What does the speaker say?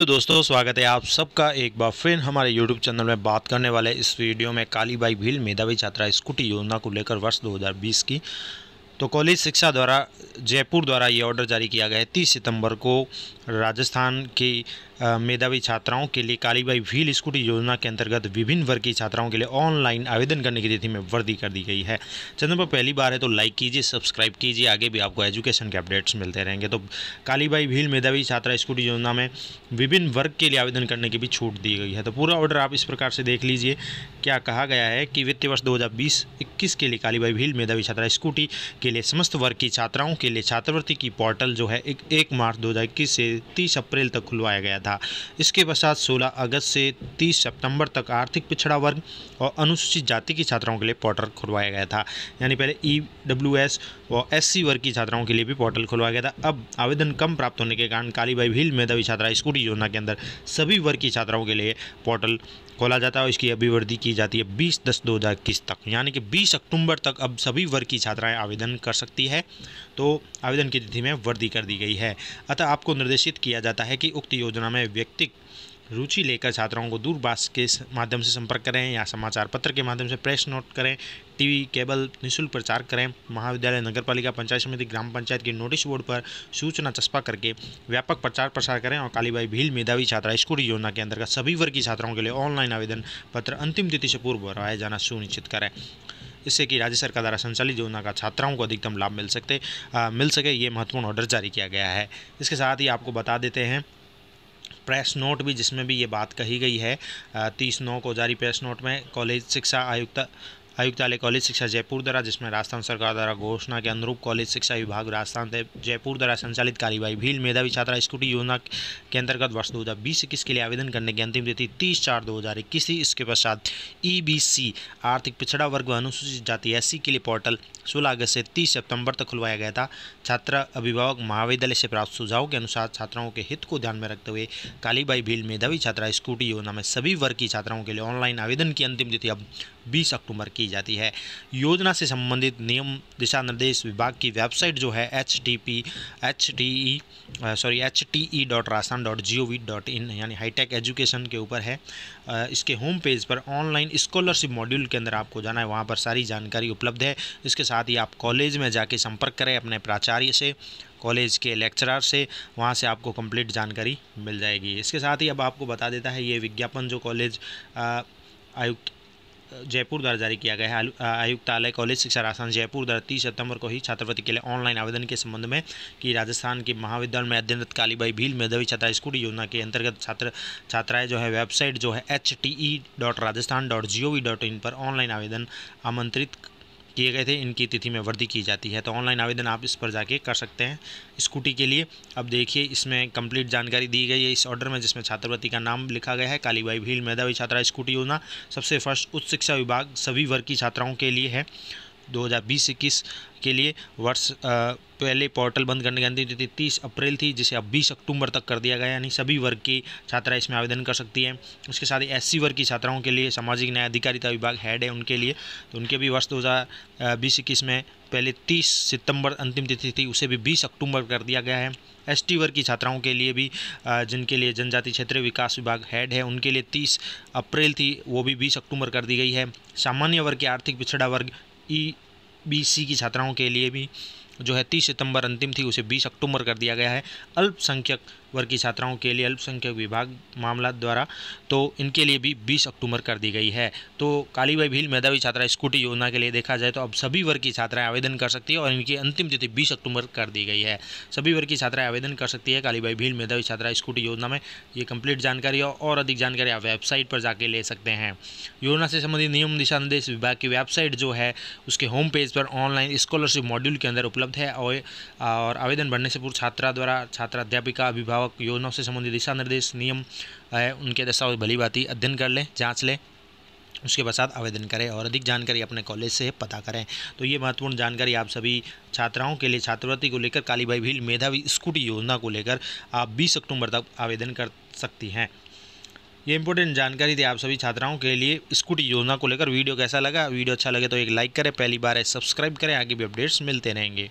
तो दोस्तों स्वागत है आप सबका एक बार फिर हमारे YouTube चैनल में बात करने वाले इस वीडियो में कालीबाई भील मेधावी छात्रा स्कूटी योजना को लेकर वर्ष 2020 की तो कॉलेज शिक्षा द्वारा जयपुर द्वारा ये ऑर्डर जारी किया गया है तीस सितंबर को राजस्थान की मेधावी छात्राओं के लिए कालीबाई व्हील स्कूटी योजना के अंतर्गत विभिन्न वर्ग की छात्राओं के लिए ऑनलाइन आवेदन करने की तिथि में वृद्धि कर दी गई है चैनल पर पहली बार है तो लाइक कीजिए सब्सक्राइब कीजिए आगे भी आपको एजुकेशन के अपडेट्स मिलते रहेंगे तो कालीबाई भील मेधावी छात्रा स्कूटी योजना में विभिन्न वर्ग के लिए आवेदन करने की भी छूट दी गई है तो पूरा ऑर्डर आप इस प्रकार से देख लीजिए क्या कहा गया है कि वित्तीय वर्ष दो हज़ार के लिए कालीबाई भील मेधावी छात्रा स्कूटी के लिए समस्त वर्ग की छात्राओं के लिए छात्रवृत्ति की पोर्टल जो है एक, मार्च दो से तीस अप्रैल तक खुलवाया गया था इसके पश्चात 16 अगस्त से 30 सितंबर तक आर्थिक पिछड़ा वर्ग और अनुसूचित जाति की छात्राओं के लिए पोर्टल खुलवाया गया था यानी पहले ई डब्ल्यू एस और एस सी वर्ग की छात्राओं के लिए भी पोर्टल खुलवाया गया था अब आवेदन कम प्राप्त होने के कारण कालीबाई भील मेधावी छात्रा स्कूटी योजना के अंदर सभी वर्ग की छात्राओं के लिए पोर्टल खोला जाता है और इसकी अभिवृद्धि की जाती है बीस दस इक्कीस तक यानी कि बीस अक्टूबर तक अब सभी वर्ग की छात्राएँ आवेदन कर सकती है तो आवेदन की तिथि में वृद्धि कर दी गई है अतः आपको निर्देशित किया जाता है कि उक्त योजना में व्यक्तिक रुचि लेकर छात्राओं को दूरभाष के माध्यम से संपर्क करें या समाचार पत्र के माध्यम से प्रेस नोट करें टीवी केबल निःशुल्क प्रचार करें महाविद्यालय नगर पालिका पंचायत समिति ग्राम पंचायत के नोटिस बोर्ड पर सूचना चस्पा करके व्यापक प्रचार प्रसार करें और कालीबाई भील मेधावी छात्रा स्कूल योजना के अंतर्गत सभी वर्ग की छात्राओं के लिए ऑनलाइन आवेदन पत्र अंतिम तिथि से पूर्व भरवाया जाना सुनिश्चित करें इससे कि राज्य सरकार द्वारा संचालित योजना का छात्राओं को अधिकतम लाभ मिल सकते आ, मिल सके ये महत्वपूर्ण ऑर्डर जारी किया गया है इसके साथ ही आपको बता देते हैं प्रेस नोट भी जिसमें भी ये बात कही गई है तीस नौ को जारी प्रेस नोट में कॉलेज शिक्षा आयुक्त आयुक्तालय कॉलेज शिक्षा जयपुर द्वारा जिसमें राजस्थान सरकार द्वारा घोषणा के अनुरूप कॉलेज शिक्षा विभाग राजस्थान जयपुर द्वारा संचालित कार्यवाही भील मेधावी छात्रा स्कूटी योजना के अंतर्गत वर्ष दो हज़ार बीस इक्कीस के लिए आवेदन करने की अंतिम तिथि तीस चार दो हज़ार इक्कीस थी इसके पश्चात ई e आर्थिक पिछड़ा वर्ग व अनुसूचित जाति एस के लिए पोर्टल सोलह अगस्त से तीस सितंबर तक खुलवाया गया था छात्र अभिभावक महाविद्यालय से प्राप्त सुझाव के अनुसार छात्राओं के हित को ध्यान में रखते हुए कालीबाई भील मेधावी छात्रा स्कूटी योजना में सभी वर्ग की छात्राओं के लिए ऑनलाइन आवेदन की अंतिम तिथि अब बीस अक्टूबर की जाती है योजना से संबंधित नियम दिशा निर्देश विभाग की वेबसाइट जो है H T P H T E sorry H T E dot Rajasthan dot G O V dot in यानी हाईटेक एजुकेशन के ऊपर है इसके होम पेज पर ऑनलाइन स्कॉलरशिप मॉड्यूल के अंदर आपको जाना है वहाँ पर सारी जानकारी उपलब्ध है इसके साथ ही आप कॉलेज में जाके संपर्क करें अपने प्राचार्य से कॉलेज के लेक्चरर से वहाँ से आपको कंप्लीट जानकारी मिल जाएगी इसके साथ ही अब आपको बता देता है ये विज्ञापन जो कॉलेज आयुक्त जयपुर द्वारा जारी किया गया है आयुक्तालय कॉलेज शिक्षा राजस्थान जयपुर द्वारा तीस सितंबर को ही छात्रवृत्ति के लिए ऑनलाइन आवेदन के संबंध में कि राजस्थान के महाविद्यालय में अध्ययनरत कालीबाई भील मेधावी छात्रा स्कूटी योजना के अंतर्गत छात्र छात्राएं जो है वेबसाइट जो है एच e पर ऑनलाइन आवेदन आमंत्रित किए गए थे इनकी तिथि में वृद्धि की जाती है तो ऑनलाइन आवेदन आप इस पर जाके कर सकते हैं स्कूटी के लिए अब देखिए इसमें कंप्लीट जानकारी दी गई है इस ऑर्डर में जिसमें छात्रवृत्ति का नाम लिखा गया है कालीबाई भील मेधावी छात्रा स्कूटी योजना सबसे फर्स्ट उच्च शिक्षा विभाग सभी वर्ग की छात्राओं के लिए है 2020-21 के लिए वर्ष पहले पोर्टल बंद करने की अंतिम तिथि तीस अप्रैल थी जिसे अब बीस अक्टूबर तक कर दिया गया यानी सभी वर्ग की छात्रा इसमें आवेदन कर सकती हैं उसके साथ ही एस वर्ग की छात्राओं के लिए सामाजिक न्याय अधिकारिता विभाग हेड है उनके लिए तो उनके भी वर्ष दो हज़ार में पहले तीस सितंबर अंतिम तिथि थी उसे भी बीस अक्टूबर कर दिया गया है एस वर्ग की छात्राओं के लिए भी जिनके लिए जनजाति क्षेत्र विकास विभाग हेड है उनके लिए तीस अप्रैल थी वो भी बीस अक्टूबर कर दी गई है सामान्य वर्ग के आर्थिक पिछड़ा वर्ग ई e सी की छात्राओं के लिए भी जो है तीस सितंबर अंतिम थी उसे बीस अक्टूबर कर दिया गया है अल्पसंख्यक वर्ग की छात्राओं के लिए अल्पसंख्यक विभाग मामला द्वारा तो इनके लिए भी बीस अक्टूबर कर दी गई है तो कालीबाई भील मेधावी छात्रा स्कूटी योजना के लिए देखा जाए तो अब सभी वर्ग की छात्राएं आवेदन कर सकती है और इनकी अंतिम तिथि बीस अक्टूबर कर दी गई है सभी वर्ग की छात्राएं आवेदन कर सकती है कालीबाई भील मेधावी छात्रा स्कूटी योजना में ये कंप्लीट जानकारी और अधिक जानकारी आप वेबसाइट पर जाके ले सकते हैं योजना से संबंधित नियम दिशा निर्देश विभाग की वेबसाइट जो है उसके होम पेज पर ऑनलाइन स्कॉलरशिप मॉड्यूल के अंदर उपलब्ध है और आवेदन भरने से पूर्व छात्रा द्वारा छात्रा अध्यापिका अभिभावक आवक योजनाओं से संबंधित दिशा निर्देश नियम उनके दस्तावेज भली बात अध्ययन कर लें जाँच लें उसके पश्चात आवेदन करें और अधिक जानकारी अपने कॉलेज से पता करें तो ये महत्वपूर्ण जानकारी आप सभी छात्राओं के लिए छात्रवृत्ति को लेकर कालीबाई भील मेधावी स्कूटी योजना को लेकर आप बीस अक्टूबर तक आवेदन कर सकती हैं ये इंपॉर्टेंट जानकारी थी आप सभी छात्राओं के लिए स्कूटी योजना को लेकर वीडियो कैसा लगा वीडियो अच्छा लगे तो एक लाइक करें पहली बार सब्सक्राइब करें आगे भी अपडेट्स मिलते रहेंगे